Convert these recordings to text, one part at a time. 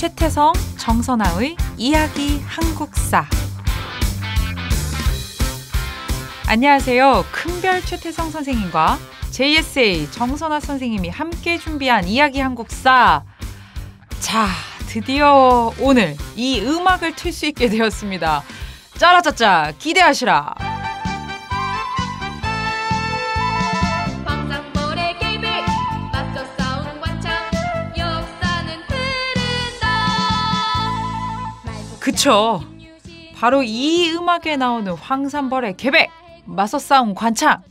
최태성, 정선아의 이야기 한국사. 안녕하세요. 큰별 최태성 선생님과 JSA 정선아 선생님이 함께 준비한 이야기 한국사. 자, 드디어 오늘 이 음악을 틀 수 있게 되었습니다. 짜라짜짜 기대하시라. 그쵸. 바로 이 음악에 나오는 황산벌의 계백맞서싸운 관창.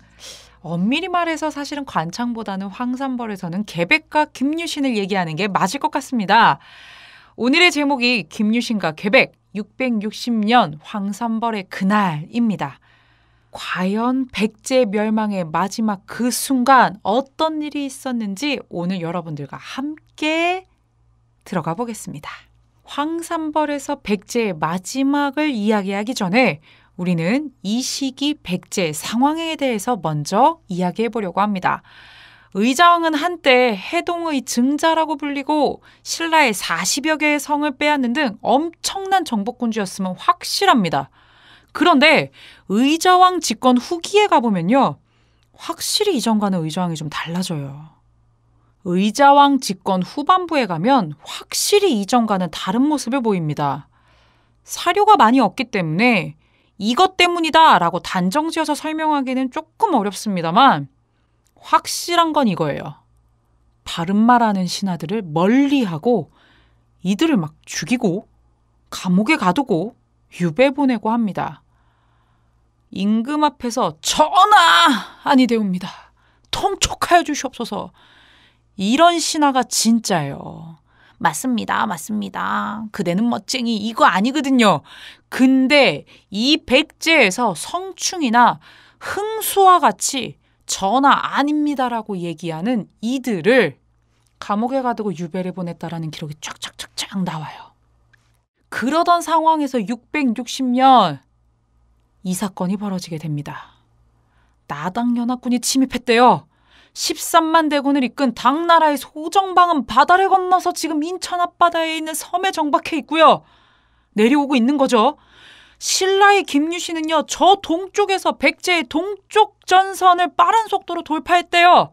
엄밀히 말해서 사실은 관창보다는 황산벌에서는 계백과 김유신을 얘기하는 게 맞을 것 같습니다. 오늘의 제목이 김유신과 계백 660년 황산벌의 그날입니다. 과연 백제 멸망의 마지막 그 순간 어떤 일이 있었는지 오늘 여러분들과 함께 들어가 보겠습니다. 황산벌에서 백제의 마지막을 이야기하기 전에 우리는 이 시기 백제 상황에 대해서 먼저 이야기해 보려고 합니다. 의자왕은 한때 해동의 증자라고 불리고 신라의 40여 개의 성을 빼앗는 등 엄청난 정복군주였으면 확실합니다. 그런데 의자왕 집권 후기에 가보면요. 확실히 이전과는 의자왕이 좀 달라져요. 의자왕 집권 후반부에 가면 확실히 이전과는 다른 모습을 보입니다. 사료가 많이 없기 때문에 이것 때문이다 라고 단정지어서 설명하기는 조금 어렵습니다만 확실한 건 이거예요. 바른말하는 신하들을 멀리하고 이들을 막 죽이고 감옥에 가두고 유배 보내고 합니다. 임금 앞에서 전하! 아니 되옵니다. 통촉하여 주시옵소서. 이런 신화가 진짜예요. 맞습니다. 맞습니다. 그대는 멋쟁이 이거 아니거든요. 근데 이 백제에서 성충이나 흥수와 같이 전하 아닙니다라고 얘기하는 이들을 감옥에 가두고 유배를 보냈다라는 기록이 쫙쫙쫙쫙 나와요. 그러던 상황에서 660년 이 사건이 벌어지게 됩니다. 나당 연합군이 침입했대요. 13만 대군을 이끈 당나라의 소정방은 바다를 건너서 지금 인천 앞바다에 있는 섬에 정박해 있고요. 내려오고 있는 거죠. 신라의 김유신은요, 저 동쪽에서 백제의 동쪽 전선을 빠른 속도로 돌파했대요.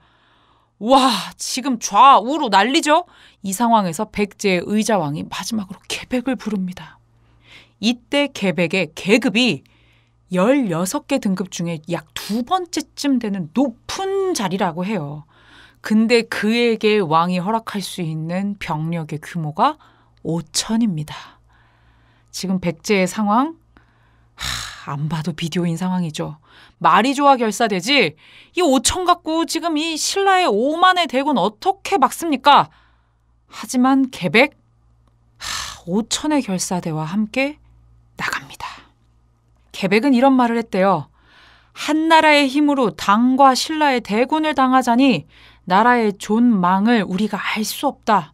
와, 지금 좌우로 난리죠? 이 상황에서 백제의 의자왕이 마지막으로 개백을 부릅니다. 이때 개백의 계급이 1 6개 등급 중에 약 두 번째쯤 되는 높은 자리라고 해요. 근데 그에게 왕이 허락할 수 있는 병력의 규모가 5천입니다. 지금 백제의 상황 하, 안 봐도 비디오인 상황이죠. 말이 좋아 결사되지 이 5천 갖고 지금 이 신라의 5만의 대군 어떻게 막습니까? 하지만 개백 하, 5천의 결사대와 함께 개백은 이런 말을 했대요. 한 나라의 힘으로 당과 신라의 대군을 당하자니 나라의 존망을 우리가 알 수 없다.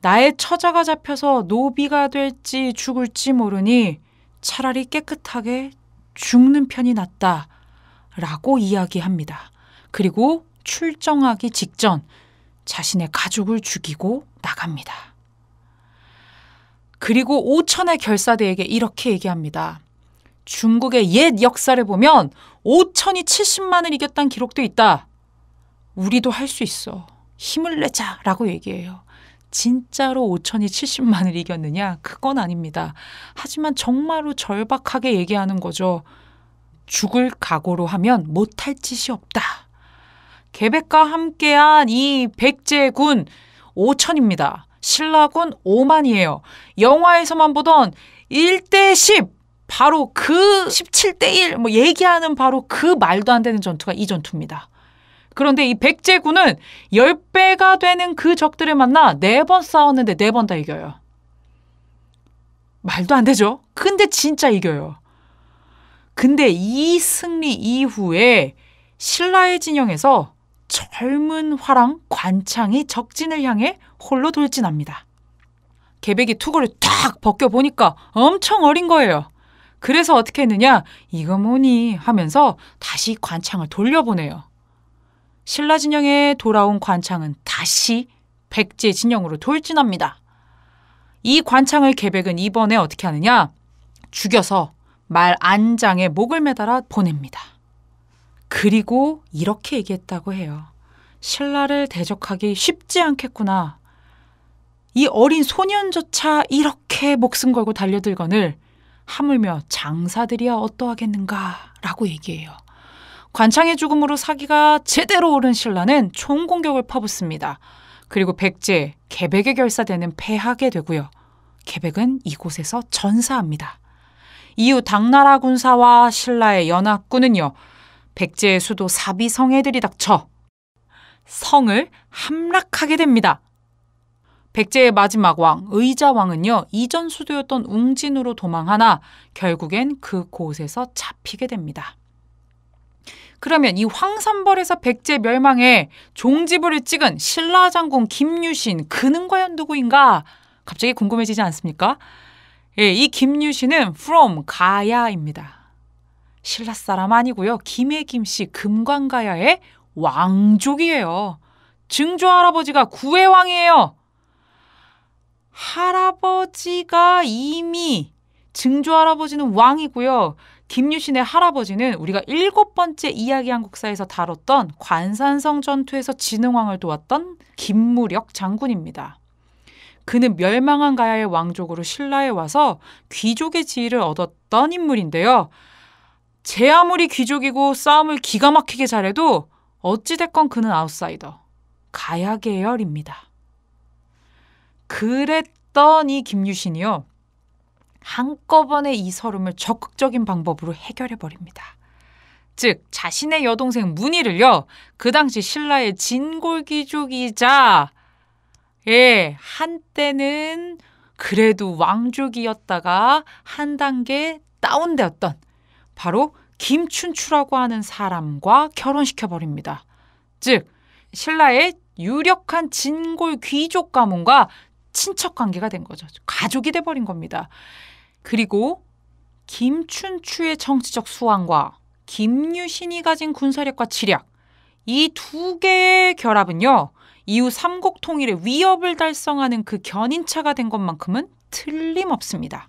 나의 처자가 잡혀서 노비가 될지 죽을지 모르니 차라리 깨끗하게 죽는 편이 낫다. 라고 이야기합니다. 그리고 출정하기 직전 자신의 가족을 죽이고 나갑니다. 그리고 오천의 결사대에게 이렇게 얘기합니다. 중국의 옛 역사를 보면 5천이 70만을 이겼다는 기록도 있다. 우리도 할 수 있어. 힘을 내자라고 얘기해요. 진짜로 5천이 70만을 이겼느냐? 그건 아닙니다. 하지만 정말로 절박하게 얘기하는 거죠. 죽을 각오로 하면 못할 짓이 없다. 계백과 함께한 이 백제군 5천입니다. 신라군 5만이에요. 영화에서만 보던 1대 10! 바로 그 17대 1뭐 얘기하는 바로 그 말도 안 되는 전투가 이 전투입니다. 그런데 이 백제군은 10배가 되는 그 적들을 만나 4번 싸웠는데 4번다 이겨요. 말도 안 되죠? 근데 진짜 이겨요. 근데 이 승리 이후에 신라의 진영에서 젊은 화랑 관창이 적진을 향해 홀로 돌진합니다. 개백이 투구를 탁 벗겨보니까 엄청 어린 거예요. 그래서 어떻게 했느냐? 이거 뭐니? 하면서 다시 관창을 돌려보내요. 신라 진영에 돌아온 관창은 다시 백제 진영으로 돌진합니다. 이 관창을 계백은 이번에 어떻게 하느냐? 죽여서 말 안장에 목을 매달아 보냅니다. 그리고 이렇게 얘기했다고 해요. 신라를 대적하기 쉽지 않겠구나. 이 어린 소년조차 이렇게 목숨 걸고 달려들거늘 하물며 장사들이야 어떠하겠는가라고 얘기해요. 관창의 죽음으로 사기가 제대로 오른 신라는 총공격을 퍼붓습니다. 그리고 백제, 개백의 결사대는 패하게 되고요. 개백은 이곳에서 전사합니다. 이후 당나라 군사와 신라의 연합군은요. 백제의 수도 사비성에 들이닥쳐 성을 함락하게 됩니다. 백제의 마지막 왕 의자왕은요 이전 수도였던 웅진으로 도망하나 결국엔 그 곳에서 잡히게 됩니다. 그러면 이 황산벌에서 백제 멸망에 종지부를 찍은 신라 장군 김유신 그는 과연 누구인가? 갑자기 궁금해지지 않습니까? 예, 이 김유신은 from 가야입니다. 신라 사람 아니고요. 김해 김씨 금관가야의 왕족이에요. 증조 할아버지가 구해왕이에요. 할아버지가 이미 증조 할아버지는 왕이고요. 김유신의 할아버지는 우리가 일곱 번째 이야기 한국사에서 다뤘던 관산성 전투에서 진흥왕을 도왔던 김무력 장군입니다. 그는 멸망한 가야의 왕족으로 신라에 와서 귀족의 지위를 얻었던 인물인데요. 제 아무리 귀족이고 싸움을 기가 막히게 잘해도 어찌됐건 그는 아웃사이더. 가야 계열입니다. 그랬더니 김유신이요. 한꺼번에 이 서름을 적극적인 방법으로 해결해 버립니다. 즉 자신의 여동생 문희를요. 그 당시 신라의 진골귀족이자 예, 한때는 그래도 왕족이었다가 한 단계 다운되었던 바로 김춘추라고 하는 사람과 결혼시켜 버립니다. 즉 신라의 유력한 진골 귀족 가문과 친척 관계가 된 거죠. 가족이 돼버린 겁니다. 그리고 김춘추의 정치적 수완과 김유신이 가진 군사력과 지략 이두 개의 결합은요. 이후 삼국 통일의 위협을 달성하는 그 견인차가 된 것만큼은 틀림없습니다.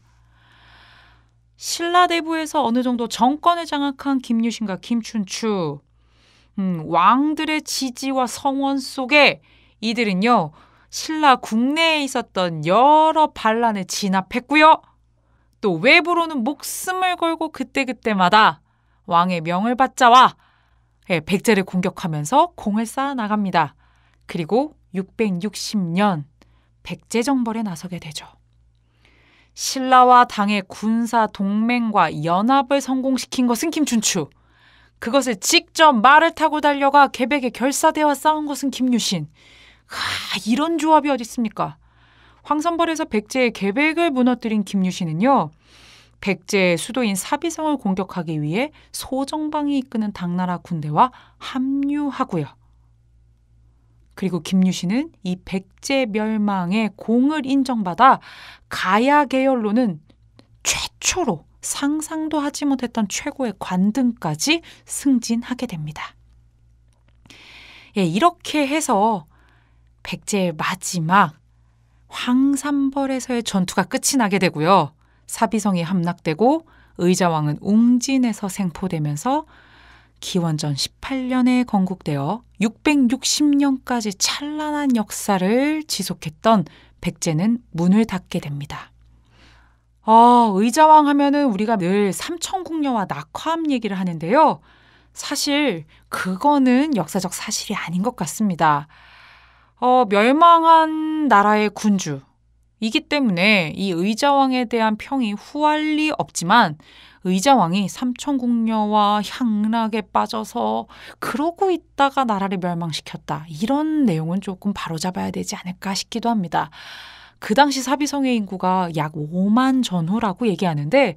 신라대부에서 어느 정도 정권을 장악한 김유신과 김춘추 음, 왕들의 지지와 성원 속에 이들은요 신라 국내에 있었던 여러 반란에 진압했고요. 또 외부로는 목숨을 걸고 그때그때마다 왕의 명을 받자와 예, 백제를 공격하면서 공을 쌓아 나갑니다. 그리고 660년 백제 정벌에 나서게 되죠. 신라와 당의 군사 동맹과 연합을 성공시킨 것은 김춘추. 그것을 직접 말을 타고 달려가 계백의 결사대와 싸운 것은 김유신. 하, 아, 이런 조합이 어디 있습니까? 황선벌에서 백제의 계획을 무너뜨린 김유신은요. 백제의 수도인 사비성을 공격하기 위해 소정방이 이끄는 당나라 군대와 합류하고요. 그리고 김유신은 이 백제 멸망의 공을 인정받아 가야 계열로는 최초로 상상도 하지 못했던 최고의 관등까지 승진하게 됩니다. 예, 이렇게 해서 백제의 마지막 황산벌에서의 전투가 끝이 나게 되고요. 사비성이 함락되고 의자왕은 웅진에서 생포되면서 기원전 18년에 건국되어 660년까지 찬란한 역사를 지속했던 백제는 문을 닫게 됩니다. 아, 의자왕 하면은 우리가 늘 삼천궁녀와 낙화암 얘기를 하는데요. 사실 그거는 역사적 사실이 아닌 것 같습니다. 어, 멸망한 나라의 군주. 이기 때문에 이 의자왕에 대한 평이 후할 리 없지만 의자왕이 삼천궁녀와 향락에 빠져서 그러고 있다가 나라를 멸망시켰다. 이런 내용은 조금 바로잡아야 되지 않을까 싶기도 합니다. 그 당시 사비성의 인구가 약 5만 전후라고 얘기하는데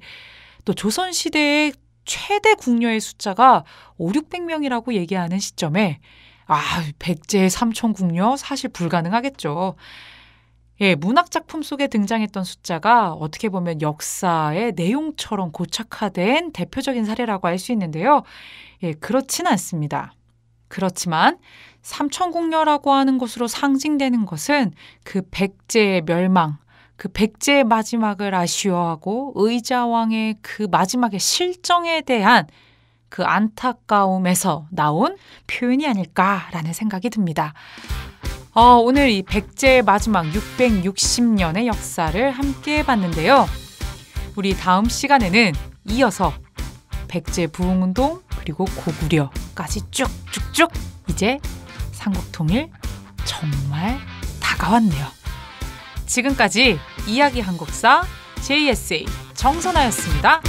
또 조선시대의 최대 궁녀의 숫자가 5, 600명이라고 얘기하는 시점에 아, 백제의 삼천궁녀 사실 불가능하겠죠. 예, 문학작품 속에 등장했던 숫자가 어떻게 보면 역사의 내용처럼 고착화된 대표적인 사례라고 할 수 있는데요. 예, 그렇진 않습니다. 그렇지만 삼천궁녀라고 하는 것으로 상징되는 것은 그 백제의 멸망, 그 백제의 마지막을 아쉬워하고 의자왕의 그 마지막의 실정에 대한 그 안타까움에서 나온 표현이 아닐까라는 생각이 듭니다. 어, 오늘 이 백제의 마지막 660년의 역사를 함께 봤는데요. 우리 다음 시간에는 이어서 백제 부흥운동 그리고 고구려까지 쭉쭉쭉 이제 삼국통일 정말 다가왔네요. 지금까지 이야기 한국사 JSA 정선아였습니다.